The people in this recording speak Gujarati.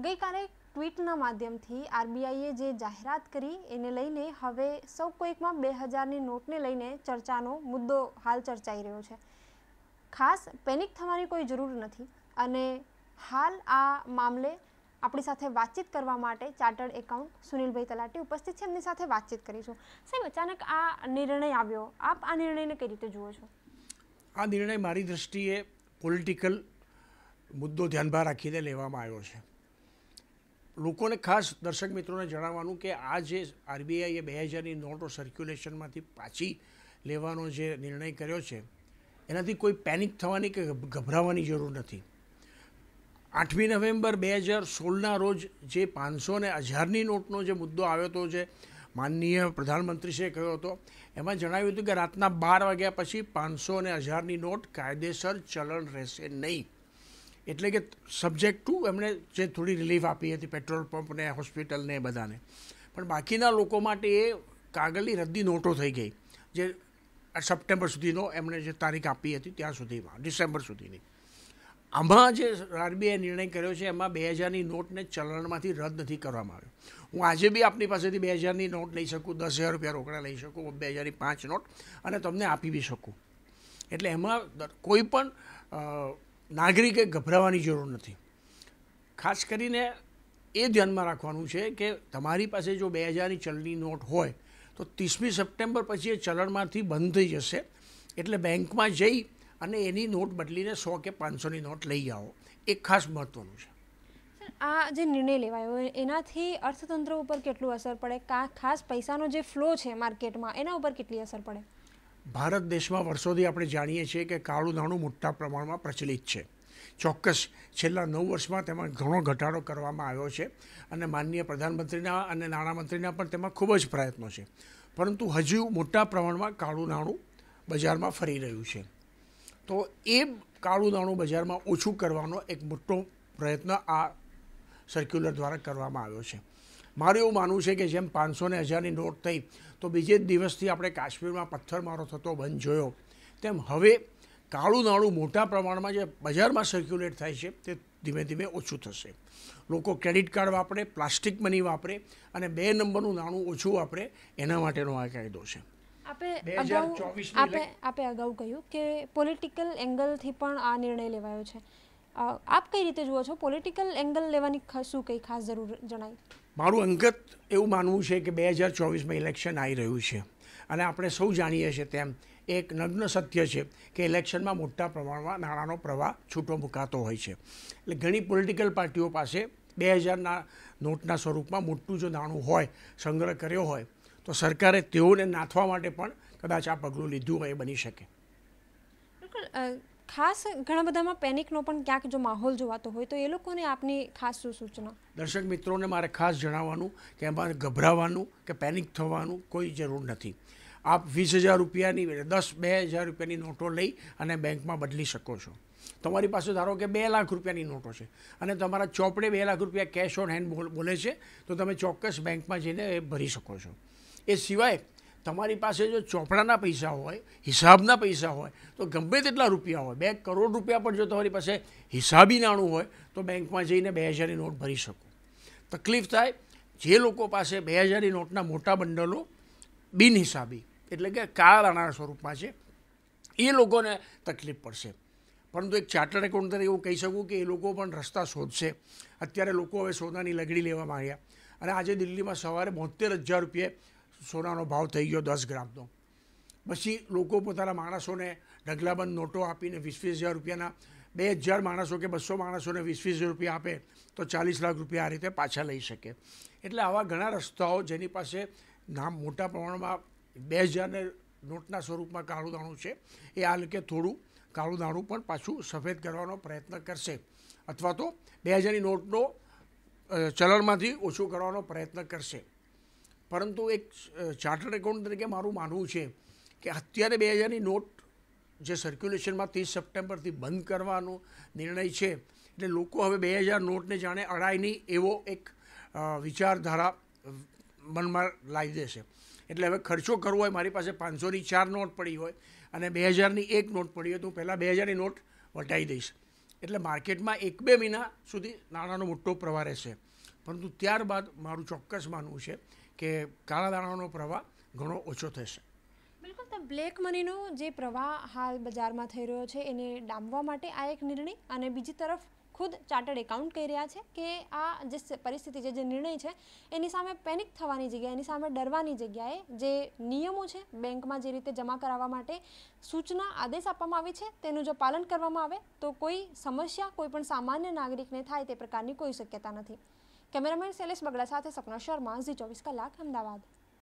ગઈકાલે ટ્વીટના માધ્યમથી આરબીઆઈએ જે જાહેરાત કરી એને લઈને હવે સૌ કોઈકમાં બે હજારની નોટને લઈને ચર્ચાનો મુદ્દો હાલ ચર્ચાઈ રહ્યો છે ખાસ પેનિક થવાની કોઈ જરૂર નથી અને હાલ આ મામલે આપણી સાથે વાતચીત કરવા માટે ચાર્ટર્ડ એકાઉન્ટ સુનિલભાઈ તલાટી ઉપસ્થિત છે એમની સાથે વાતચીત કરીશું સાહેબ અચાનક આ નિર્ણય આવ્યો આપ આ નિર્ણયને કઈ રીતે જુઓ છો આ નિર્ણય મારી દ્રષ્ટિએ પોલિટિકલ મુદ્દો ધ્યાનમાં રાખીને લેવામાં આવ્યો છે લોકોને ખાસ દર્શક મિત્રોને જણાવવાનું કે આ જે આરબીઆઈએ બે હજારની નોટો સર્ક્યુલેશનમાંથી પાછી લેવાનો જે નિર્ણય કર્યો છે એનાથી કોઈ પેનિક થવાની કે ગભરાવાની જરૂર નથી આઠમી નવેમ્બર બે હજાર સોળના રોજ જે પાંચસો ને હજારની નોટનો જે મુદ્દો આવ્યો હતો જે માનનીય પ્રધાનમંત્રીશ્રીએ કહ્યો હતો એમાં જણાવ્યું હતું કે રાતના બાર વાગ્યા પછી પાંચસો ને હજારની નોટ કાયદેસર ચલણ રહેશે નહીં એટલે કે સબ્જેક્ટ ટુ એમણે જે થોડી રિલીફ આપી હતી પેટ્રોલ પંપને હોસ્પિટલને એ બધાને પણ બાકીના લોકો માટે એ કાગળની રદ્દી નોટો થઈ ગઈ જે સપ્ટેમ્બર સુધીનો એમણે જે તારીખ આપી હતી ત્યાં સુધીમાં ડિસેમ્બર સુધીની આમાં જે આરબીઆઈ નિર્ણય કર્યો છે એમાં બે હજારની નોટને ચલણમાંથી રદ નથી કરવામાં આવ્યો હું આજે બી આપની પાસેથી બે હજારની નોટ લઈ શકું દસ હજાર રૂપિયા રોકડા લઈ શકું બે હજારની પાંચ નોટ અને તમને આપી બી શકું એટલે એમાં કોઈ પણ નાગરિકે ગભરાવાની જરૂર નથી ખાસ કરીને એ ધ્યાનમાં રાખવાનું છે કે તમારી પાસે જો બે હજારની ચલણી નોટ હોય તો ત્રીસમી સપ્ટેમ્બર પછી એ ચલણમાંથી બંધ થઈ જશે એટલે બેંકમાં જઈ અને એની નોટ બદલીને સો કે પાંચસોની નોટ લઈ આવો એ ખાસ મહત્ત્વનું છે આ જે નિર્ણય લેવાયો એનાથી અર્થતંત્ર ઉપર કેટલું અસર પડે ખાસ પૈસાનો જે ફ્લો છે માર્કેટમાં એના ઉપર કેટલી અસર પડે ભારત દેશમાં વર્ષોથી આપણે જાણીએ છીએ કે કાળું દાણું મોટા પ્રમાણમાં પ્રચલિત છે ચોક્કસ છેલ્લા નવ વર્ષમાં તેમાં ઘણો ઘટાડો કરવામાં આવ્યો છે અને માનનીય પ્રધાનમંત્રીના અને નાણામંત્રીના પણ તેમાં ખૂબ જ પ્રયત્નો છે પરંતુ હજુ મોટા પ્રમાણમાં કાળું નાણું બજારમાં ફરી રહ્યું છે તો એ કાળું નાણું બજારમાં ઓછું કરવાનો એક મોટો પ્રયત્ન આ સર્ક્યુલર દ્વારા કરવામાં આવ્યો છે મારું એવું માનવું છે કે જેમ પાંચસો ને હજારની નોટ થઈ તો બીજે જ દિવસથી આપણે કાશ્મીરમાં પથ્થરમારો થતો બંધ જોયો તેમ હવે કાળું નાણું મોટા પ્રમાણમાં જે બજારમાં સર્ક્યુલેટ થાય છે તે ધીમે ધીમે ઓછું થશે લોકો ક્રેડિટ કાર્ડ વાપરે પ્લાસ્ટિક મની વાપરે અને બે નંબરનું નાણું ઓછું વાપરે એના માટેનો આ કાયદો છે આપે અગાઉ આપે આપે અગાઉ કહ્યું કે પોલિટિકલ એંગલથી પણ આ નિર્ણય લેવાયો છે આપ કઈ રીતે જુઓ છો પોલિટિકલ એંગલ લેવાની શું કંઈ ખાસ જરૂર જણાય મારું અંગત એવું માનવું છે કે બે હજાર ચોવીસમાં ઇલેક્શન આવી રહ્યું છે અને આપણે સૌ જાણીએ છીએ તેમ એક નગ્ન સત્ય છે કે ઇલેક્શનમાં મોટા પ્રમાણમાં નાણાંનો પ્રવાહ છૂટો મુકાતો હોય છે એટલે ઘણી પોલિટિકલ પાર્ટીઓ પાસે બે હજારના નોટના સ્વરૂપમાં મોટું જો નાણું હોય સંગ્રહ કર્યો હોય તો સરકારે તેઓને નાથવા માટે પણ કદાચ આ પગલું લીધું હોય એ બની શકે ખાસ ઘણા બધામાં પેનિકનો પણ ક્યાંક જો માહોલ જોવાતો હોય તો એ લોકોને આપની ખાસ શું સૂચના દર્શક મિત્રોને મારે ખાસ જણાવવાનું કે એમાં ગભરાવાનું કે પેનિક થવાનું કોઈ જરૂર નથી આપ વીસ હજાર રૂપિયાની દસ બે હજાર રૂપિયાની નોટો લઈ અને બેંકમાં બદલી શકો છો તમારી પાસે ધારો કે બે લાખ રૂપિયાની નોટો છે અને તમારા ચોપડે બે લાખ રૂપિયા કેશ ઓન હેન્ડ બોલે છે તો તમે ચોક્કસ બેંકમાં જઈને એ ભરી શકો છો એ સિવાય તમારી પાસે જો ચોપડાના પૈસા હોય હિસાબના પૈસા હોય તો ગમે તેટલા રૂપિયા હોય બે કરોડ રૂપિયા પણ જો તમારી પાસે હિસાબી નાણું હોય તો બેંકમાં જઈને બે હજારની નોટ ભરી શકો તકલીફ થાય જે લોકો પાસે બે હજારની નોટના મોટા બંડલો બિન હિસાબી એટલે કે કાળ નાણાં સ્વરૂપમાં છે એ લોકોને તકલીફ પડશે પરંતુ એક ચાર્ટર્ડ એકાઉન્ટ તરીકે એવું કહી શકું કે એ લોકો પણ રસ્તા શોધશે અત્યારે લોકો હવે સોનાની લગડી લેવા માંડ્યા અને આજે દિલ્હીમાં સવારે બોતેર હજાર રૂપિયા સોનાનો ભાવ થઈ ગયો દસ ગ્રામનો પછી લોકો પોતાના માણસોને ઢગલાબંધ નોટો આપીને વીસ વીસ હજાર રૂપિયાના બે હજાર માણસો કે બસો માણસોને વીસ વીસ હજાર રૂપિયા આપે તો ચાલીસ લાખ રૂપિયા આ રીતે પાછા લઈ શકે એટલે આવા ઘણા રસ્તાઓ જેની પાસે નામ મોટા પ્રમાણમાં બે હજારને નોટના સ્વરૂપમાં કાળું દાણું છે એ આ લગે થોડું કાળું દાણું પણ પાછું સફેદ કરવાનો પ્રયત્ન કરશે અથવા તો બે હજારની નોટનો ચલણમાંથી ઓછું કરવાનો પ્રયત્ન કરશે પરંતુ એક ચાર્ટર્ડ એકાઉન્ટ તરીકે મારું માનવું છે કે અત્યારે બે હજારની નોટ જે સર્ક્યુલેશનમાં ત્રીસ સપ્ટેમ્બરથી બંધ કરવાનો નિર્ણય છે એટલે લોકો હવે બે હજાર નોટને જાણે અડાય નહીં એવો એક વિચારધારા મનમાં લાવી દેશે એટલે હવે ખર્ચો કરવો હોય મારી પાસે પાંચસોની ચાર નોટ પડી હોય અને બે હજારની એક નોટ પડી હોય તો હું પહેલાં બે હજારની નોટ વટાવી દઈશ એટલે માર્કેટમાં એક બે મહિના સુધી નાણાંનો મોટો પ્રવાહ રહેશે પરંતુ ત્યારબાદ મારું ચોક્કસ માનવું છે કે કાળા દાણાનો પ્રવાહ ઘણો ઓછો થશે બિલકુલ તો બ્લેક મનીનો જે પ્રવાહ હાલ બજારમાં થઈ રહ્યો છે એને ડામવા માટે આ એક નિર્ણય અને બીજી તરફ ખુદ ચાર્ટર્ડ એકાઉન્ટ કહી રહ્યા છે કે આ જે પરિસ્થિતિ છે જે નિર્ણય છે એની સામે પેનિક થવાની જગ્યાએ એની સામે ડરવાની જગ્યાએ જે નિયમો છે બેંકમાં જે રીતે જમા કરાવવા માટે સૂચના આદેશ આપવામાં આવે છે તેનું જો પાલન કરવામાં આવે તો કોઈ સમસ્યા કોઈ પણ સામાન્ય નાગરિકને થાય તે પ્રકારની કોઈ શક્યતા નથી કેમેરામેન શૈલેષ બગડા સાથે સપના શર્મા ઝી ચોવીસ કલાક અમદાવાદ